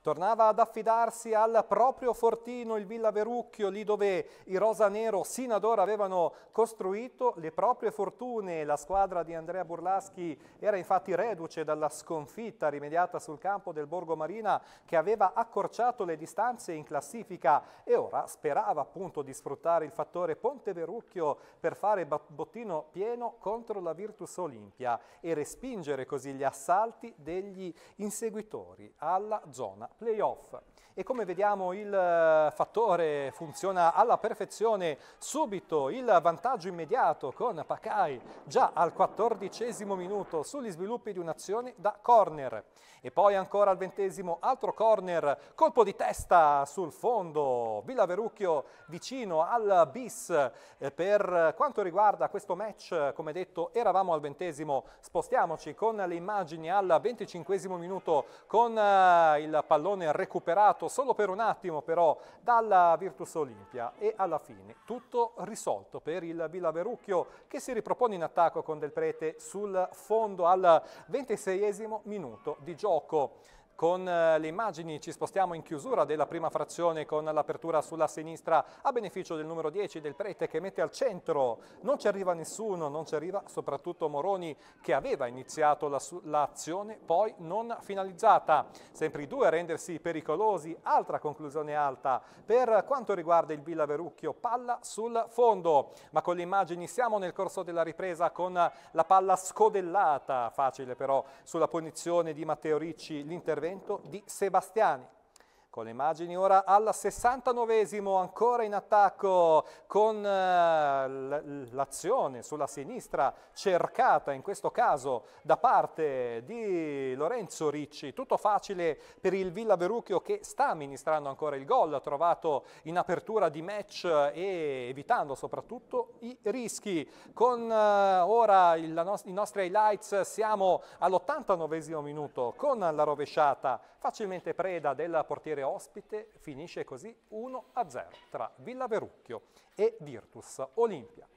tornava ad affidarsi al proprio fortino, il Villa Verucchio, lì dove i Rosanero sino ad ora avevano costruito le proprie fortune. La squadra di Andrea Burlaschi era infatti reduce dalla sconfitta rimediata sul campo del Borgo Marina che aveva accorciato le distanze in classifica e ora sperava appunto di sfruttare il fattore Ponte Verucchio per fare bottino pieno contro la Virtus Olimpia e respingere così gli assalti degli inseguitori alla zona playoff. E come vediamo il eh, fattore funziona alla perfezione subito, il vantaggio immediato con Pacai già al quattordicesimo minuto sugli sviluppi di un'azione da corner. E poi ancora al ventesimo altro corner, colpo di testa sul fondo, Villa Verucchio vicino al bis. Eh, per quanto riguarda questo match, come detto eravamo al ventesimo, spostiamoci con le immagini al venticinquesimo minuto con eh, il pallone pallone recuperato solo per un attimo però dalla Virtus Olimpia e alla fine tutto risolto per il Villa Verucchio che si ripropone in attacco con Del Prete sul fondo al 26 minuto di gioco. Con eh, le immagini ci spostiamo in chiusura della prima frazione con l'apertura sulla sinistra a beneficio del numero 10 del Prete che mette al centro. Non ci arriva nessuno, non ci arriva soprattutto Moroni che aveva iniziato l'azione poi non finalizzata. Sempre i due a rendersi pericolosi, altra conclusione alta per quanto riguarda il Villa Verucchio, palla sul fondo. Ma con le immagini siamo nel corso della ripresa con la palla scodellata, facile però, sulla punizione di Matteo Ricci, l'intervento l'intervento di Sebastiani con le immagini ora al 69esimo ancora in attacco con eh, l'azione sulla sinistra cercata in questo caso da parte di Lorenzo Ricci tutto facile per il Villa Verucchio che sta amministrando ancora il gol trovato in apertura di match eh, e evitando soprattutto i rischi con eh, ora il, no i nostri highlights siamo all'89esimo minuto con la rovesciata facilmente preda del portiere ospite finisce così 1-0 tra Villa Verucchio e Virtus Olimpia.